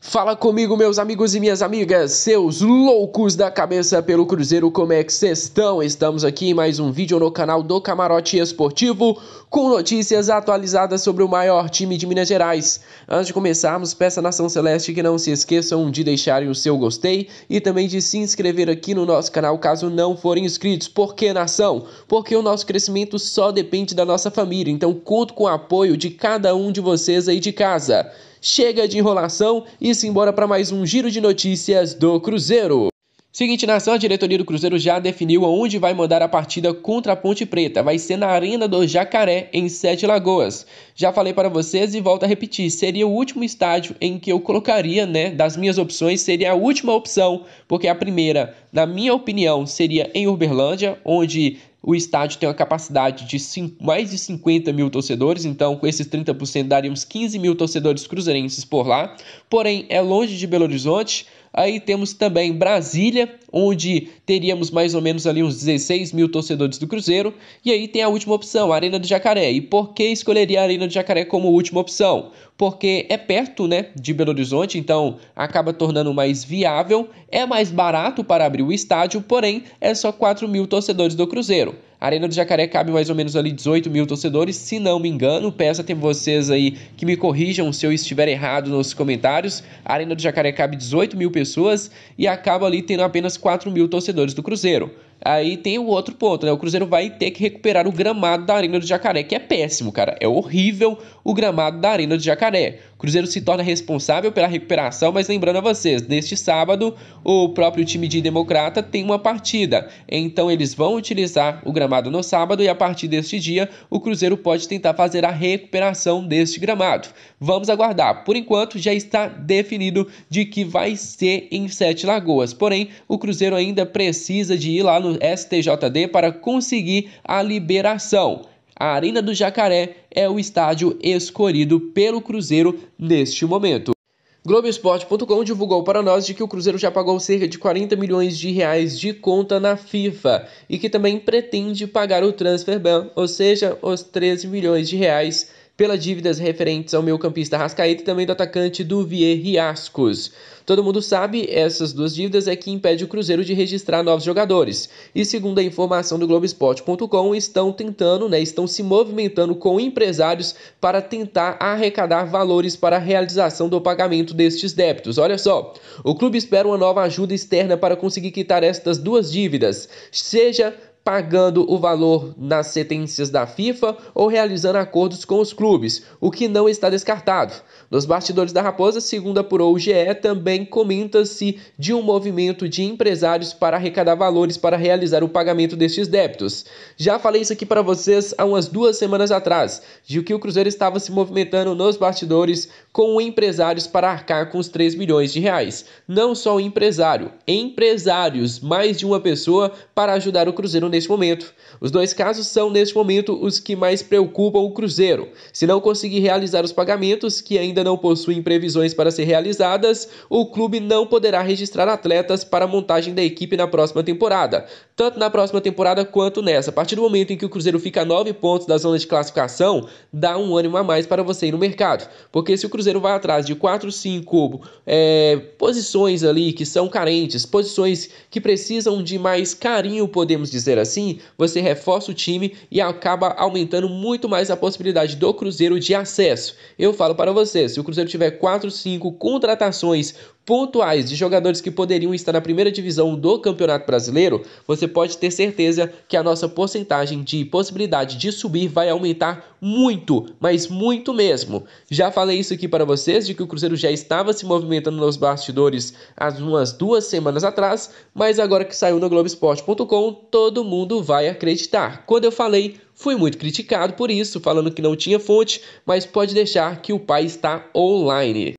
Fala comigo, meus amigos e minhas amigas, seus loucos da cabeça pelo Cruzeiro, como é que vocês estão? Estamos aqui em mais um vídeo no canal do Camarote Esportivo com notícias atualizadas sobre o maior time de Minas Gerais. Antes de começarmos, peço à Nação Celeste que não se esqueçam de deixarem o seu gostei e também de se inscrever aqui no nosso canal caso não forem inscritos. Por que, Nação? Porque o nosso crescimento só depende da nossa família, então conto com o apoio de cada um de vocês aí de casa. Chega de enrolação e se embora para mais um giro de notícias do Cruzeiro. Seguinte, nação, a diretoria do Cruzeiro já definiu aonde vai mandar a partida contra a Ponte Preta. Vai ser na Arena do Jacaré, em Sete Lagoas. Já falei para vocês e volto a repetir: seria o último estádio em que eu colocaria, né? Das minhas opções, seria a última opção, porque a primeira, na minha opinião, seria em Uberlândia, onde o estádio tem uma capacidade de mais de 50 mil torcedores, então com esses 30% daríamos 15 mil torcedores cruzeirenses por lá. Porém, é longe de Belo Horizonte, Aí temos também Brasília, onde teríamos mais ou menos ali uns 16 mil torcedores do Cruzeiro. E aí tem a última opção, a Arena do Jacaré. E por que escolheria a Arena do Jacaré como última opção? Porque é perto né, de Belo Horizonte, então acaba tornando mais viável. É mais barato para abrir o estádio, porém é só 4 mil torcedores do Cruzeiro. A Arena do Jacaré cabe mais ou menos ali 18 mil torcedores, se não me engano. Peço até vocês aí que me corrijam se eu estiver errado nos comentários. A Arena do Jacaré cabe 18 mil pessoas e acaba ali tendo apenas 4 mil torcedores do Cruzeiro. Aí tem o outro ponto, né? O Cruzeiro vai ter que recuperar o gramado da Arena do Jacaré, que é péssimo, cara. É horrível o gramado da Arena do Jacaré. Cruzeiro se torna responsável pela recuperação, mas lembrando a vocês, neste sábado o próprio time de Democrata tem uma partida. Então eles vão utilizar o gramado no sábado e a partir deste dia o Cruzeiro pode tentar fazer a recuperação deste gramado. Vamos aguardar. Por enquanto já está definido de que vai ser em Sete Lagoas. Porém, o Cruzeiro ainda precisa de ir lá no STJD para conseguir a liberação. A Arena do Jacaré é o estádio escolhido pelo Cruzeiro neste momento. Globoesporte.com divulgou para nós de que o Cruzeiro já pagou cerca de 40 milhões de reais de conta na FIFA e que também pretende pagar o transfer ban, ou seja, os 13 milhões de reais pelas dívidas referentes ao meio-campista Rascaeta e também do atacante Duvier Riascos. Todo mundo sabe, essas duas dívidas é que impede o Cruzeiro de registrar novos jogadores. E segundo a informação do Globoesporte.com, estão tentando, né, estão se movimentando com empresários para tentar arrecadar valores para a realização do pagamento destes débitos. Olha só, o clube espera uma nova ajuda externa para conseguir quitar estas duas dívidas, seja pagando o valor nas sentenças da FIFA ou realizando acordos com os clubes, o que não está descartado. Nos bastidores da Raposa, segundo por o GE, também comenta-se de um movimento de empresários para arrecadar valores para realizar o pagamento destes débitos. Já falei isso aqui para vocês há umas duas semanas atrás, de que o Cruzeiro estava se movimentando nos bastidores com empresários para arcar com os 3 milhões de reais. Não só o empresário, empresários, mais de uma pessoa para ajudar o Cruzeiro nesse neste momento. Os dois casos são, neste momento, os que mais preocupam o Cruzeiro. Se não conseguir realizar os pagamentos, que ainda não possuem previsões para ser realizadas, o clube não poderá registrar atletas para a montagem da equipe na próxima temporada, tanto na próxima temporada quanto nessa. A partir do momento em que o Cruzeiro fica a 9 pontos da zona de classificação, dá um ânimo a mais para você ir no mercado. Porque se o Cruzeiro vai atrás de 4, 5 é, posições ali que são carentes, posições que precisam de mais carinho, podemos dizer assim, você reforça o time e acaba aumentando muito mais a possibilidade do Cruzeiro de acesso. Eu falo para você, se o Cruzeiro tiver 4, 5 contratações pontuais de jogadores que poderiam estar na primeira divisão do Campeonato Brasileiro, você pode ter certeza que a nossa porcentagem de possibilidade de subir vai aumentar muito, mas muito mesmo. Já falei isso aqui para vocês de que o Cruzeiro já estava se movimentando nos bastidores há umas duas semanas atrás, mas agora que saiu no Globoesporte.com, todo mundo vai acreditar. Quando eu falei, Fui muito criticado por isso, falando que não tinha fonte, mas pode deixar que o pai está online.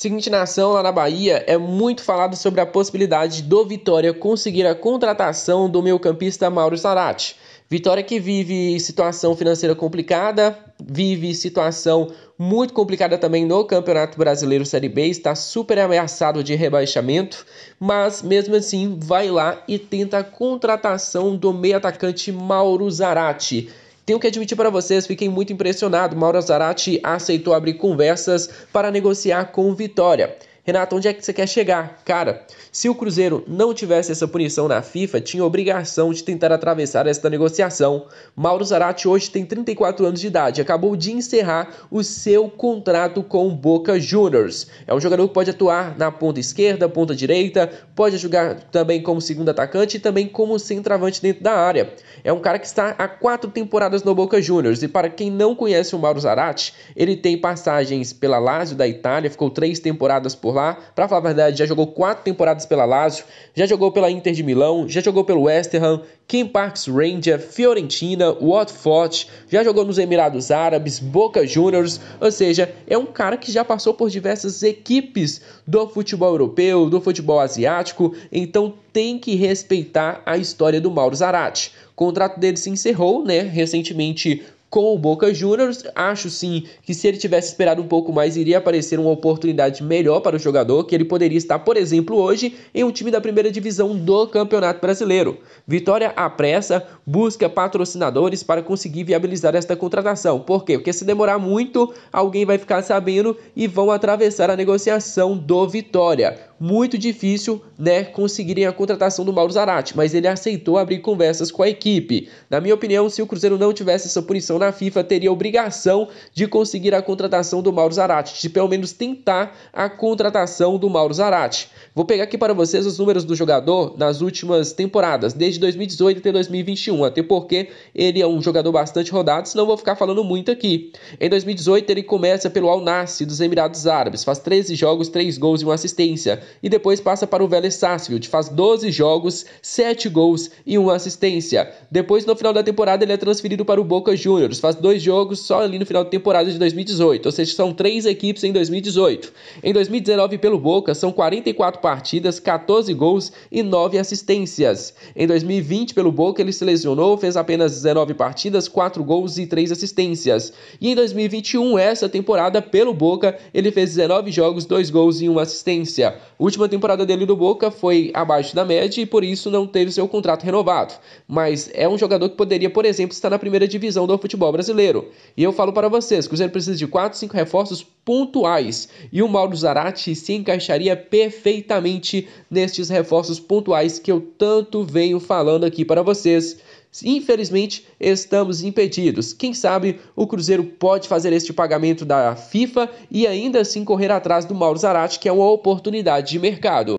Seguinte, nação lá na Bahia, é muito falado sobre a possibilidade do Vitória conseguir a contratação do meio-campista Mauro Zarate. Vitória que vive situação financeira complicada, vive situação muito complicada também no Campeonato Brasileiro Série B, está super ameaçado de rebaixamento, mas mesmo assim vai lá e tenta a contratação do meio-atacante Mauro Zarate. Tenho que admitir para vocês, fiquei muito impressionado. Mauro Zarate aceitou abrir conversas para negociar com Vitória. Renato, onde é que você quer chegar? Cara, se o Cruzeiro não tivesse essa punição na FIFA, tinha obrigação de tentar atravessar esta negociação. Mauro Zarate hoje tem 34 anos de idade, acabou de encerrar o seu contrato com o Boca Juniors. É um jogador que pode atuar na ponta esquerda, ponta direita, pode jogar também como segundo atacante e também como centroavante dentro da área. É um cara que está há quatro temporadas no Boca Juniors e para quem não conhece o Mauro Zarate, ele tem passagens pela Lazio da Itália, ficou três temporadas por Pra Para falar a verdade, já jogou quatro temporadas pela Lazio, já jogou pela Inter de Milão, já jogou pelo West Ham, Kim Parks Ranger, Fiorentina, Watford, já jogou nos Emirados Árabes, Boca Juniors, ou seja, é um cara que já passou por diversas equipes do futebol europeu, do futebol asiático, então tem que respeitar a história do Mauro Zarate. O contrato dele se encerrou, né, recentemente com o Boca Juniors. Acho sim que se ele tivesse esperado um pouco mais, iria aparecer uma oportunidade melhor para o jogador, que ele poderia estar, por exemplo, hoje em um time da primeira divisão do Campeonato Brasileiro. Vitória apressa, busca patrocinadores para conseguir viabilizar esta contratação. Por quê? Porque se demorar muito, alguém vai ficar sabendo e vão atravessar a negociação do Vitória muito difícil né, conseguirem a contratação do Mauro Zarate, mas ele aceitou abrir conversas com a equipe. Na minha opinião, se o Cruzeiro não tivesse essa punição na FIFA, teria obrigação de conseguir a contratação do Mauro Zarate, de pelo menos tentar a contratação do Mauro Zarate. Vou pegar aqui para vocês os números do jogador nas últimas temporadas, desde 2018 até 2021, até porque ele é um jogador bastante rodado, senão vou ficar falando muito aqui. Em 2018, ele começa pelo Al Nassi dos Emirados Árabes, faz 13 jogos, 3 gols e uma assistência e depois passa para o Vélez Sarsfield, faz 12 jogos, 7 gols e 1 assistência. Depois, no final da temporada, ele é transferido para o Boca Juniors, faz dois jogos só ali no final da temporada de 2018, ou seja, são três equipes em 2018. Em 2019, pelo Boca, são 44 partidas, 14 gols e 9 assistências. Em 2020, pelo Boca, ele se lesionou, fez apenas 19 partidas, 4 gols e 3 assistências. E em 2021, essa temporada, pelo Boca, ele fez 19 jogos, 2 gols e 1 assistência última temporada dele do Boca foi abaixo da média e por isso não teve seu contrato renovado. Mas é um jogador que poderia, por exemplo, estar na primeira divisão do futebol brasileiro. E eu falo para vocês, o Cruzeiro precisa de 4, 5 reforços pontuais. E o Mauro Zarate se encaixaria perfeitamente nestes reforços pontuais que eu tanto venho falando aqui para vocês. Infelizmente, estamos impedidos. Quem sabe o Cruzeiro pode fazer este pagamento da FIFA e ainda assim correr atrás do Mauro Zarate, que é uma oportunidade de mercado.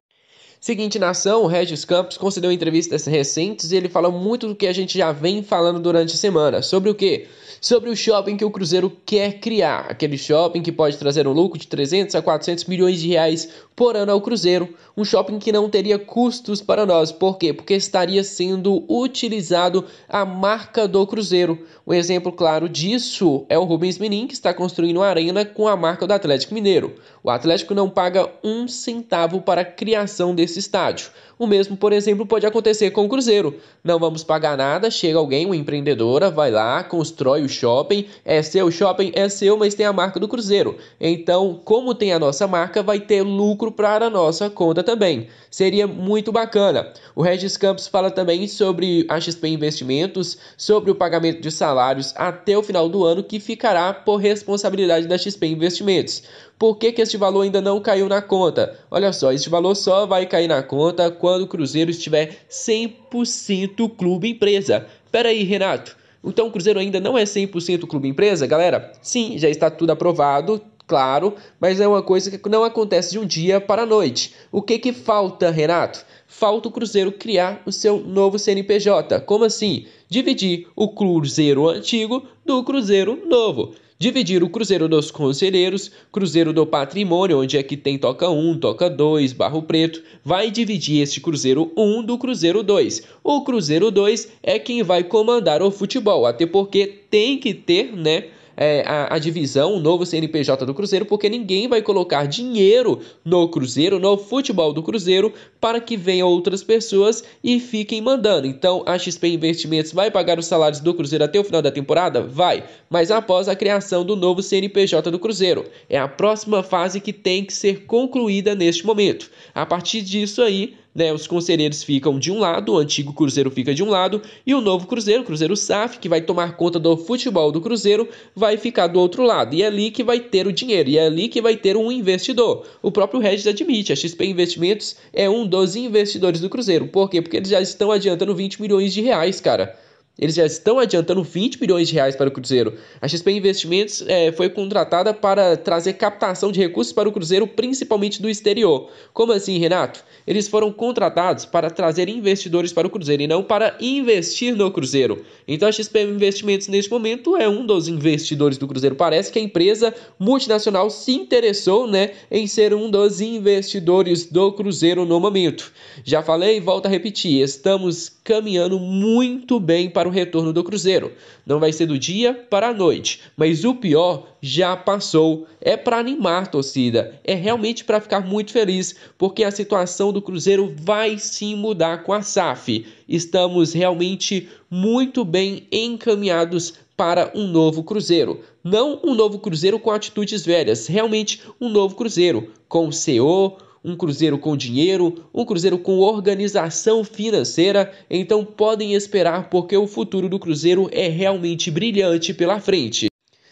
Seguinte nação, o Regis Campos concedeu entrevistas recentes e ele fala muito do que a gente já vem falando durante a semana. Sobre o que? sobre o shopping que o Cruzeiro quer criar. Aquele shopping que pode trazer um lucro de 300 a 400 milhões de reais por ano ao Cruzeiro. Um shopping que não teria custos para nós. Por quê? Porque estaria sendo utilizado a marca do Cruzeiro. Um exemplo claro disso é o Rubens Menin, que está construindo uma arena com a marca do Atlético Mineiro. O Atlético não paga um centavo para a criação desse estádio. O mesmo, por exemplo, pode acontecer com o Cruzeiro. Não vamos pagar nada, chega alguém, uma empreendedora, vai lá, constrói o shopping, é seu shopping, é seu, mas tem a marca do Cruzeiro. Então, como tem a nossa marca, vai ter lucro para a nossa conta também. Seria muito bacana. O Regis Campos fala também sobre a XP Investimentos, sobre o pagamento de salários até o final do ano, que ficará por responsabilidade da XP Investimentos. Por que, que este valor ainda não caiu na conta? Olha só, este valor só vai cair na conta quando o Cruzeiro estiver 100% clube empresa. Pera aí, Renato. Então o Cruzeiro ainda não é 100% clube empresa, galera? Sim, já está tudo aprovado, claro, mas é uma coisa que não acontece de um dia para a noite. O que que falta, Renato? Falta o Cruzeiro criar o seu novo CNPJ. Como assim? Dividir o Cruzeiro antigo do Cruzeiro novo dividir o Cruzeiro dos Conselheiros, Cruzeiro do Patrimônio, onde é que tem Toca 1, Toca 2, Barro Preto, vai dividir este Cruzeiro 1 do Cruzeiro 2. O Cruzeiro 2 é quem vai comandar o futebol, até porque tem que ter, né? é, a, a divisão, o novo CNPJ do Cruzeiro, porque ninguém vai colocar dinheiro no Cruzeiro, no futebol do Cruzeiro, para que venham outras pessoas e fiquem mandando. Então a XP Investimentos vai pagar os salários do Cruzeiro até o final da temporada? Vai, mas após a criação do novo CNPJ do Cruzeiro. É a próxima fase que tem que ser concluída neste momento. A partir disso aí, né, os conselheiros ficam de um lado, o antigo Cruzeiro fica de um lado e o novo Cruzeiro, o Cruzeiro SAF, que vai tomar conta do futebol do Cruzeiro, vai ficar do outro lado. E é ali que vai ter o dinheiro, e é ali que vai ter um investidor. O próprio Regis admite, a XP Investimentos é um dos investidores do Cruzeiro. Por quê? Porque eles já estão adiantando 20 milhões de reais, cara. Eles já estão adiantando 20 milhões de reais para o Cruzeiro. A XP Investimentos é, foi contratada para trazer captação de recursos para o Cruzeiro, principalmente do exterior. Como assim, Renato? Eles foram contratados para trazer investidores para o Cruzeiro e não para investir no Cruzeiro. Então a XP Investimentos, neste momento, é um dos investidores do Cruzeiro. Parece que a empresa multinacional se interessou né, em ser um dos investidores do Cruzeiro no momento. Já falei e volto a repetir: estamos caminhando muito bem para o retorno do Cruzeiro. Não vai ser do dia para a noite, mas o pior já passou. É para animar a torcida, é realmente para ficar muito feliz, porque a situação do Cruzeiro vai sim mudar com a SAF. Estamos realmente muito bem encaminhados para um novo Cruzeiro. Não um novo Cruzeiro com atitudes velhas, realmente um novo Cruzeiro com CEO, um cruzeiro com dinheiro, um cruzeiro com organização financeira, então podem esperar porque o futuro do cruzeiro é realmente brilhante pela frente.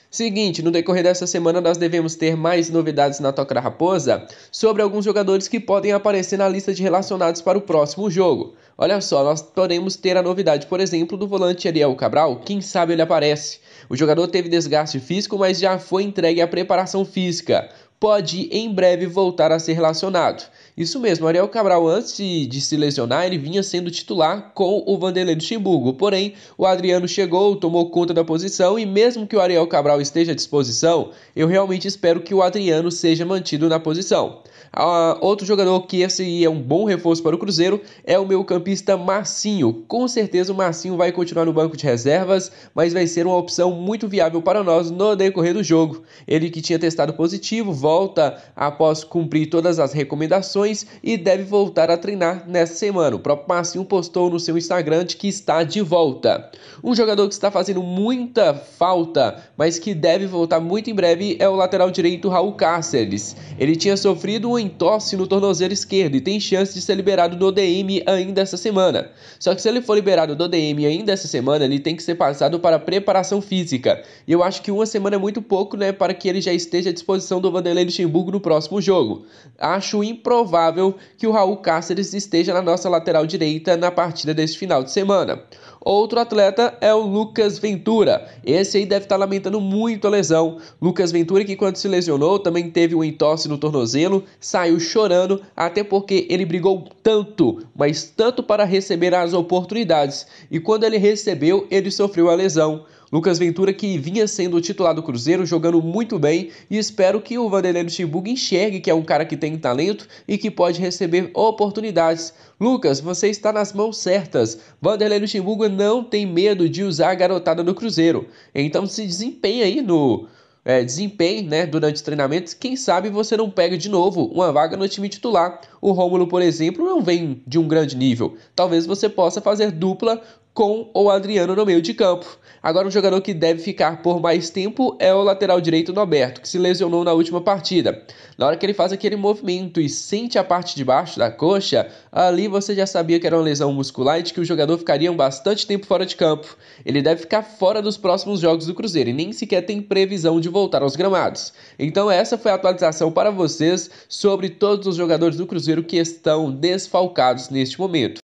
Seguinte, no decorrer dessa semana nós devemos ter mais novidades na Tocra Raposa sobre alguns jogadores que podem aparecer na lista de relacionados para o próximo jogo. Olha só, nós podemos ter a novidade, por exemplo, do volante Ariel Cabral, quem sabe ele aparece. O jogador teve desgaste físico, mas já foi entregue à preparação física pode em breve voltar a ser relacionado. Isso mesmo, Ariel Cabral, antes de se lesionar, ele vinha sendo titular com o Vanderlei Luxemburgo. Porém, o Adriano chegou, tomou conta da posição e, mesmo que o Ariel Cabral esteja à disposição, eu realmente espero que o Adriano seja mantido na posição. Uh, outro jogador que esse é um bom reforço para o Cruzeiro é o meu campista Marcinho. Com certeza o Marcinho vai continuar no banco de reservas, mas vai ser uma opção muito viável para nós no decorrer do jogo. Ele que tinha testado positivo volta após cumprir todas as recomendações lesões e deve voltar a treinar nesta semana. O próprio Marcinho postou no seu Instagram de que está de volta. Um jogador que está fazendo muita falta, mas que deve voltar muito em breve é o lateral direito Raul Cáceres. Ele tinha sofrido um entorse no tornozelo esquerdo e tem chance de ser liberado do DM ainda essa semana. Só que se ele for liberado do DM ainda essa semana, ele tem que ser passado para preparação física. E eu acho que uma semana é muito pouco, né, para que ele já esteja à disposição do Vanderlei Luxemburgo no próximo jogo. Acho improvável provável que o Raul Cáceres esteja na nossa lateral direita na partida deste final de semana. Outro atleta é o Lucas Ventura. Esse aí deve estar tá lamentando muito a lesão. Lucas Ventura, que quando se lesionou, também teve um entorse no tornozelo, saiu chorando, até porque ele brigou tanto, mas tanto para receber as oportunidades. E quando ele recebeu, ele sofreu a lesão. Lucas Ventura, que vinha sendo o titular do Cruzeiro, jogando muito bem, e espero que o Vanderlei Luxemburgo enxergue que é um cara que tem talento e que pode receber oportunidades. Lucas, você está nas mãos certas. Vanderlei Luxemburgo não tem medo de usar a garotada no Cruzeiro. Então se desempenha aí no é, desempenho né, durante treinamentos. Quem sabe você não pega de novo uma vaga no time titular. O Rômulo, por exemplo, não vem de um grande nível. Talvez você possa fazer dupla com o Adriano no meio de campo. Agora, um jogador que deve ficar por mais tempo é o lateral direito Norberto, que se lesionou na última partida. Na hora que ele faz aquele movimento e sente a parte de baixo da coxa, ali você já sabia que era uma lesão muscular e de que o jogador ficaria um bastante tempo fora de campo. Ele deve ficar fora dos próximos jogos do Cruzeiro e nem sequer tem previsão de voltar aos gramados. Então, essa foi a atualização para vocês sobre todos os jogadores do Cruzeiro que estão desfalcados neste momento.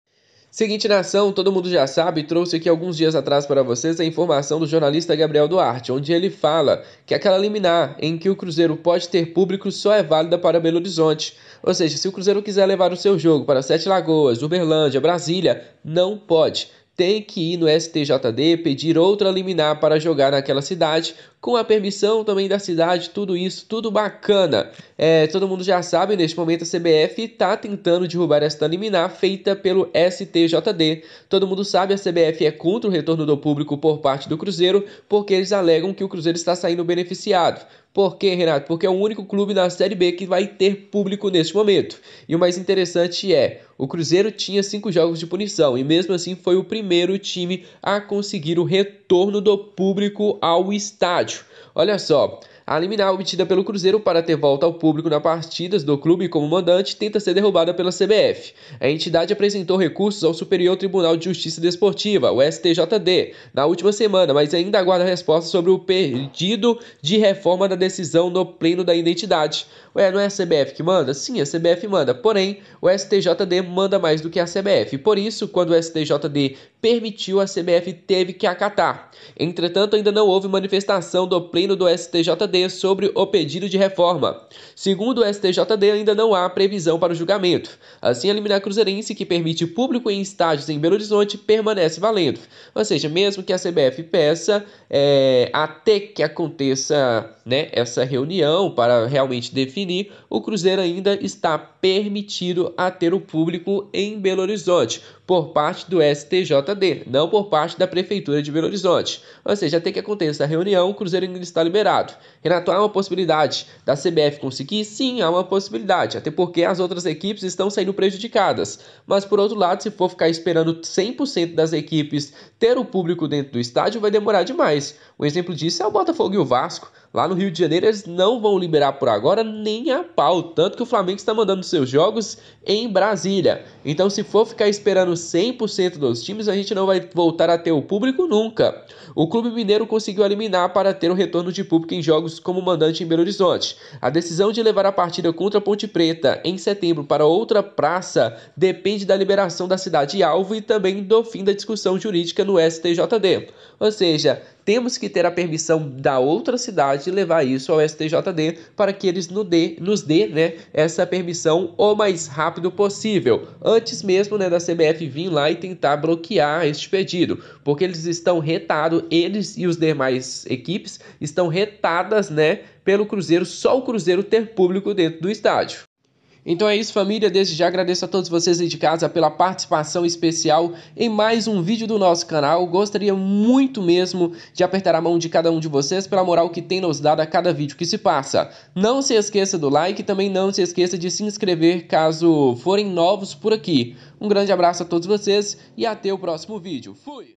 Seguinte nação, todo mundo já sabe, trouxe aqui alguns dias atrás para vocês a informação do jornalista Gabriel Duarte, onde ele fala que aquela liminar em que o Cruzeiro pode ter público só é válida para Belo Horizonte. Ou seja, se o Cruzeiro quiser levar o seu jogo para Sete Lagoas, Uberlândia, Brasília, não pode tem que ir no STJD pedir outra liminar para jogar naquela cidade, com a permissão também da cidade, tudo isso, tudo bacana. É, todo mundo já sabe, neste momento a CBF está tentando derrubar esta liminar feita pelo STJD. Todo mundo sabe, a CBF é contra o retorno do público por parte do Cruzeiro, porque eles alegam que o Cruzeiro está saindo beneficiado. Por quê, Renato? Porque é o único clube da Série B que vai ter público neste momento. E o mais interessante é, o Cruzeiro tinha cinco jogos de punição e mesmo assim foi o primeiro time a conseguir o retorno do público ao estádio. Olha só, a liminar obtida pelo Cruzeiro para ter volta ao público na partidas do clube como mandante tenta ser derrubada pela CBF. A entidade apresentou recursos ao Superior Tribunal de Justiça Desportiva, o STJD, na última semana, mas ainda aguarda resposta sobre o pedido de reforma da decisão no pleno da identidade. Ué, não é a CBF que manda? Sim, a CBF manda, porém, o STJD manda mais do que a CBF. Por isso, quando o STJD permitiu, a CBF teve que acatar. Entretanto, ainda não houve manifestação do pleno do STJD sobre o pedido de reforma. Segundo o STJD, ainda não há previsão para o julgamento. Assim, a liminar cruzeirense que permite público em estágios em Belo Horizonte permanece valendo. Ou seja, mesmo que a CBF peça é, até que aconteça né, essa reunião para realmente definir, o Cruzeiro ainda está permitido a ter o público em Belo Horizonte por parte do STJD, não por parte da Prefeitura de Belo Horizonte. Ou seja, até que aconteça a reunião, o Cruzeiro ainda está liberado. Renato, há uma possibilidade da CBF conseguir? Sim, há uma possibilidade, até porque as outras equipes estão saindo prejudicadas. Mas por outro lado, se for ficar esperando 100% das equipes ter o público dentro do estádio, vai demorar demais. Um exemplo disso é o Botafogo e o Vasco. Lá no Rio de Janeiro eles não vão liberar por agora nem a pau, tanto que o Flamengo está mandando seus jogos em Brasília. Então, se for ficar esperando 100% dos times, a gente não vai voltar a ter o público nunca. O Clube Mineiro conseguiu eliminar para ter o um retorno de público em jogos como mandante em Belo Horizonte. A decisão de levar a partida contra a Ponte Preta em setembro para outra praça depende da liberação da cidade-alvo e também do fim da discussão jurídica no STJD. Ou seja, temos que ter a permissão da outra cidade e levar isso ao STJD para que eles nos dê, nos dê né, essa permissão o mais rápido possível, antes mesmo né, da CBF vir lá e tentar bloquear este pedido, porque eles estão retados, eles e os demais equipes estão retadas né, pelo Cruzeiro, só o Cruzeiro ter público dentro do estádio. Então é isso, família. Desde já agradeço a todos vocês aí de casa pela participação especial em mais um vídeo do nosso canal. Gostaria muito mesmo de apertar a mão de cada um de vocês pela moral que tem nos dado a cada vídeo que se passa. Não se esqueça do like e também não se esqueça de se inscrever caso forem novos por aqui. Um grande abraço a todos vocês e até o próximo vídeo. Fui!